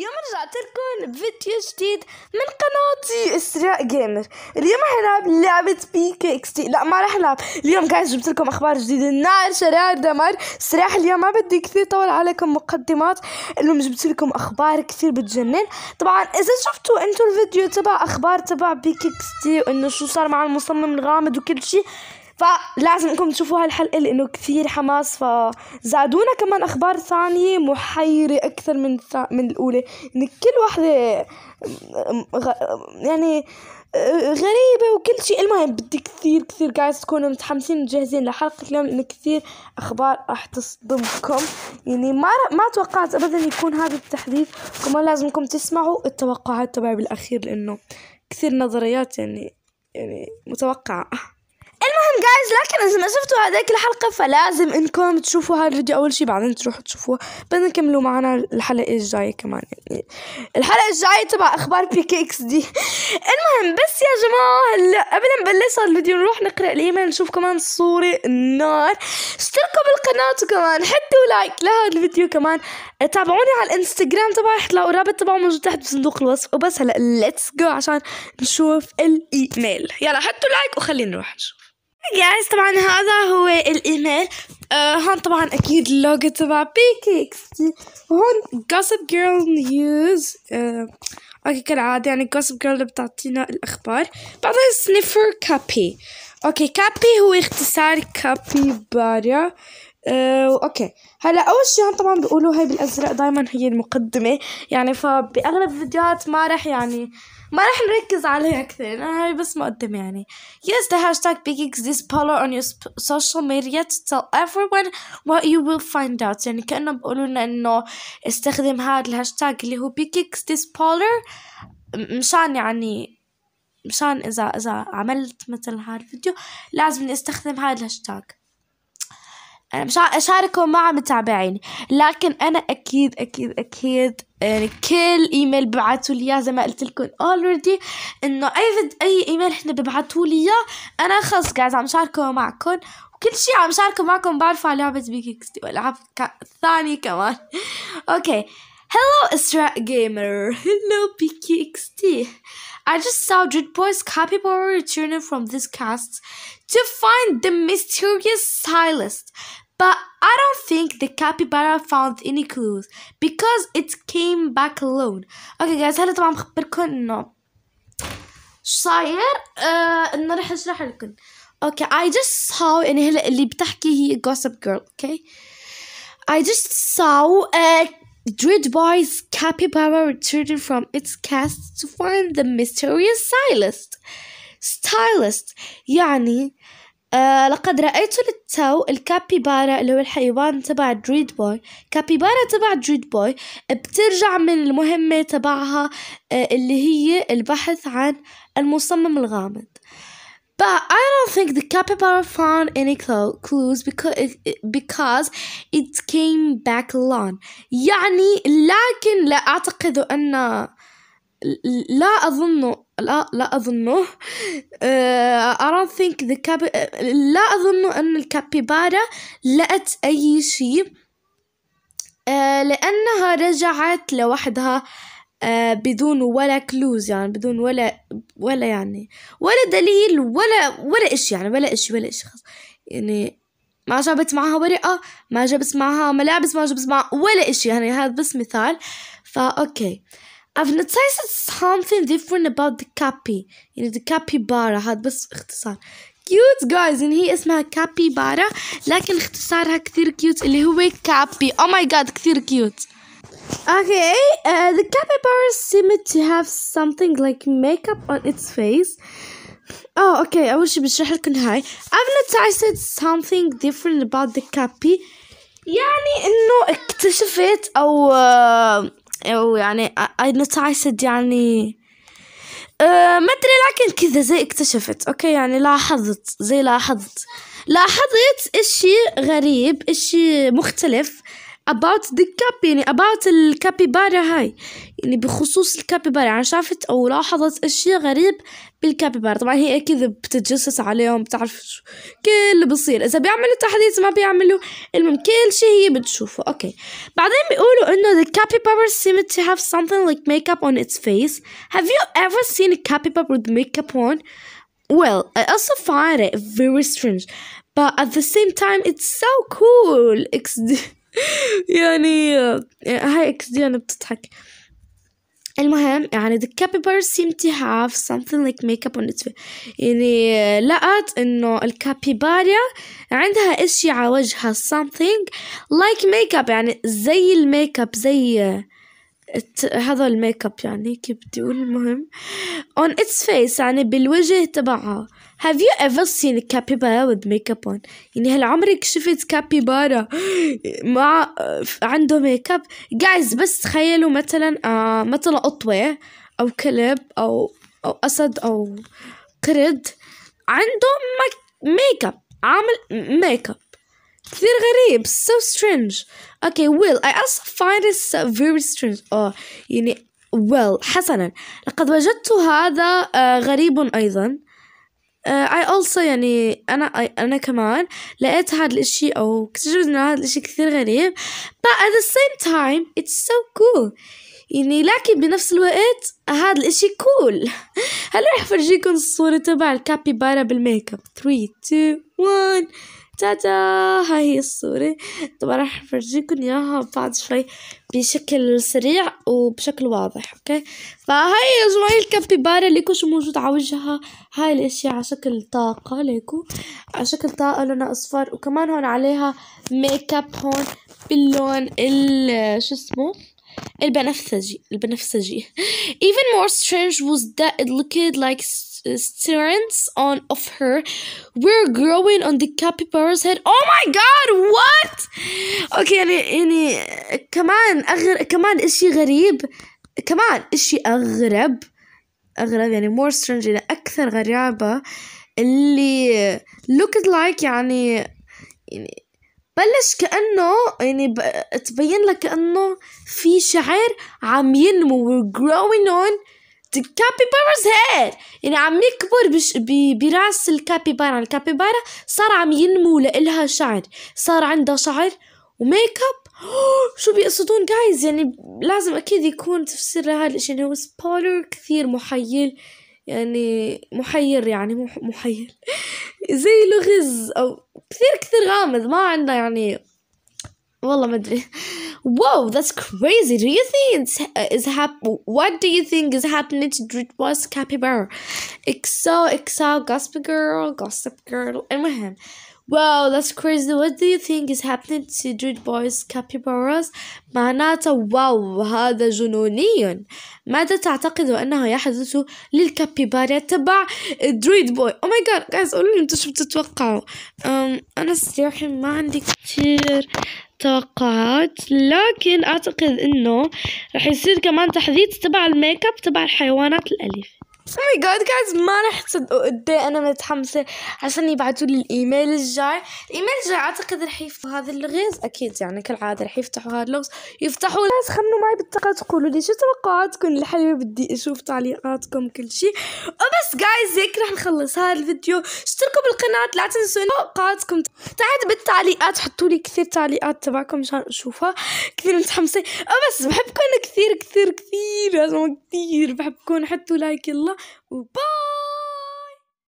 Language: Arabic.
اليوم رجعت لكم بفيديو جديد من قناتي اسراء جيمر اليوم رح نلعب لعبة بي كي اكس تي لا ما رح نلعب اليوم جايز جبت لكم اخبار جديدة نار شرار دمار صراحة اليوم ما بدي كثير طول عليكم مقدمات اليوم جبت لكم اخبار كثير بتجنن طبعا اذا شفتوا انتم الفيديو تبع اخبار تبع بي كي اكس تي وانه شو صار مع المصمم الغامض وكل شيء فلازمكم تشوفوا هالحلقة لأنه كثير حماس فزادونا كمان أخبار ثانية محيرة أكثر من من الأولى إن كل واحدة يعني غريبة وكل شيء المهم بدي كثير كثير جايز تكونوا متحمسين وجاهزين لحلقة اليوم لأنه كثير أخبار راح تصدمكم يعني ما ما توقعت أبدا يكون هذا التحديث كمان لازمكم تسمعوا التوقعات تبعي بالأخير لأنه كثير نظريات يعني يعني متوقعة جايز لكن اذا ما شفتوا هذيك الحلقه فلازم انكم تشوفوا هذا الفيديو اول شيء بعدين تروحوا تشوفوه بدنا نكملوا معنا الحلقه الجايه كمان يعني الحلقه الجايه تبع اخبار بي كي اكس دي المهم بس يا جماعه هلا قبل ما نبلش الفيديو نروح نقرا الايميل نشوف كمان صوره النار اشتركوا بالقناه وكمان حطوا لايك لهذا الفيديو كمان تابعوني على الانستغرام تبعي حتلاقوا الرابط تبعه موجود تحت بصندوق الوصف وبس هلا ليتس جو عشان نشوف الايميل يلا حطوا لايك وخلينا نروح نشوف جايز طبعا هذا هو الايميل آه هون طبعا اكيد اللوجو تبع بيكي وهون جوسب جيرل نيوز آه اوكي كالعادة يعني جوسب جيرل اللي بتعطينا الاخبار بعدين سنيفر كابي اوكي كابي هو اختصار كابي بارا أه، اوكي هلا اول شيء طبعا بيقولوا هاي بالازرق دائما هي المقدمه يعني فباغلب الفيديوهات ما راح يعني ما راح نركز عليها كثير انا هاي بس مقدمه يعني yes the hashtag bigeeks this polo on your social media to tell everyone what you will find out يعني كانه بيقولوا لنا انه استخدم هذا الهاشتاج اللي هو bigeeks this polo مشان يعني مشان اذا اذا عملت مثل هذا الفيديو لازم نستخدم هذا الهاشتاج أنا مش أشاركه مع متابعيني لكن أنا أكيد أكيد أكيد يعني كل ايميل ببعثوا لي اياه زي ما قلت لكم اوريدي انه اي فيد اي ايميل احنا ببعثوا لي اياه انا خلص قاعد عم شاركه معكم وكل شيء عم شاركه معكم بعرفه على لعبه بيكيكستي والعاب ثانيه كمان اوكي Hello Isra Gamer. Hello PKXT. I just saw Dread Boy's copy returning from this cast to find the mysterious stylist But I don't think the capybara found any clues because it came back alone. Okay guys هلا طبعا بخبركم انه صاير not انه رح اشرح لكم. Okay I just saw ان هلا اللي بتحكي هي gossip girl okay I just saw a Dread Boy's capybara returning from its cast to find the mysterious stylist. Stylist يعني آه لقد رأيت للتو الكابيبارا اللي هو الحيوان تبع دريد بوي كابيبارا تبع دريد بوي بترجع من المهمة تبعها آه اللي هي البحث عن المصمم الغامض But I don't think the capybara found any clues because eh, it, because it came back alone. يعني لكن لا أعتقد أن لا أظن لا لا أظنه آه، I don't think the cap لا أظن أن الكابيبارا لقت أي شيء آه، لأنها رجعت لوحدها آه، بدون ولا كلوز يعني بدون ولا ولا يعني ولا دليل ولا ولا إشي يعني ولا إشي ولا إشي خلص يعني ما جابت معها ورقة ما جابت معها ملابس ما جابت معها ولا إشي يعني هذا بس مثال فا أوكي I've noticed something different about the You know the capybara هذا بس اختصار كيوت جايز ان هي اسمها كابيبارا لكن اختصارها كثير cute. اللي هو كابي Oh my God, كثير cute. Okay, uh, the capybara seemed to have something like makeup on its face. Oh, okay, I wish بشرح لكم هاي. I've noticed something different about the cappy. يعني إنه اكتشفت أو uh, أو ويعني نتعصد يعني, يعني، أه، ما ادري لكن كذا زي اكتشفت اوكي يعني لاحظت زي لاحظت لاحظت اشي غريب اشي مختلف about the cap يعني about الكابيبارا هاي يعني بخصوص الكابيبارا يعني شافت أو لاحظت أشياء غريب بالكابيبارا طبعا هي أكيد بتتجسس عليهم بتعرف شو كل اللي بصير إذا بيعملوا تحديث ما بيعملوا المهم كل شي هي بتشوفه أوكي بعدين بيقولوا إنه the capybara seemed to have something like makeup on its face have you ever seen a capybara with makeup on well I also find it very strange but at the same time it's so cool يعني هاي انا بتضحك المهم يعني the capybara seemed to have something like makeup on its face يعني لقت انه الكابيباريا عندها اشي على وجهها something like makeup يعني زي الميك اب زي هذا الميك اب يعني كيف بدي اقول المهم on its face يعني بالوجه تبعها have you ever seen a capybara with makeup on يعني هل عمرك شفت كابيبارا مع عنده ميك اب guys بس تخيلوا مثلا آه مثلا قطوة او كلب او او اسد او قرد عنده ميك اب عامل ميك اب كثير غريب so strange okay well I also find it very strange oh يعني well حسنا لقد وجدت هذا آه، غريب أيضا آه، I also يعني أنا أنا كمان لقيت هذا الإشي أو اكتشفت إنه هذا الإشي كثير غريب but at the same time it's so cool يعني لكن بنفس الوقت هذا الإشي كول cool. هلا رح أفرجيكم الصورة تبع الكابيبارا بالميك اب 3 2 1 تاتا هاي هي الصورة طبعا راح افرجيكم اياها بعد شوي بشكل سريع وبشكل واضح اوكي فهاي يا جماعة الكابيبارا ليكو شو موجود على وجهها هاي الاشياء على شكل طاقة ليكو على شكل طاقة لونها اصفر وكمان هون عليها ميك اب هون باللون ال شو اسمه البنفسجي البنفسجي even more strange was that it looked like strands on of her were growing on the capybara's head. Oh my god, what? Okay, يعني يعني كمان أغر كمان اشي غريب كمان اشي اغرب اغرب يعني more strange يعني اكثر غرابة اللي looked like يعني يعني بلش كأنه يعني ب... تبين لك كأنه في شعر عم ينمو we're growing on كابيبارز هاد يعني عم يكبر بش ب... براس الكابيبارا الكابيبارا صار عم ينمو لإلها شعر صار عندها شعر وميك اب شو بيقصدون جايز يعني لازم اكيد يكون تفسير لهذا الاشي يعني هو سبويلر كثير محيل يعني محير يعني مح محير زي لغز او كثير كثير غامض ما عندنا يعني Well, Whoa, that's crazy. Do you think it's, is hap- What do you think is happening to Boys Capybara? Exo, Exo, Gossip Girl, Gossip Girl, and my hand. Whoa, that's crazy. What do you think is happening to Boys Capybara's? Manata, wow, هذا جنونيون. ماذا تعتقد أنه يحدث للكابيبارا تبع دريد بوي؟ أو ماي جاد، جايز قولوا لي أنتوا شو بتتوقعوا؟ أنا صراحة ما عندي كتير توقعات لكن اعتقد انه رح يصير كمان تحديث تبع الميك اب تبع الحيوانات الاليفه سوري ماي جاد جايز ما راح تصدقوا قد انا متحمسه عشان يبعثوا لي الايميل الجاي الايميل الجاي اعتقد رح يفتحوا هذا اللغز اكيد يعني كالعاده رح يفتحوا هذا اللغز يفتحوا ناس خمنوا معي بالتقاط قولوا لي شو توقعاتكم الحلوه بدي اشوف تعليقاتكم كل شيء وبس جايز هيك رح نخلص هذا الفيديو اشتركوا بالقناه لا تنسوا توقعاتكم تحت بالتعليقات حطوا لي كثير تعليقات تبعكم مشان اشوفها كثير متحمسه وبس بحبكم كثير كثير كثير كثير بحبكم حطوا لايك يلا Upar!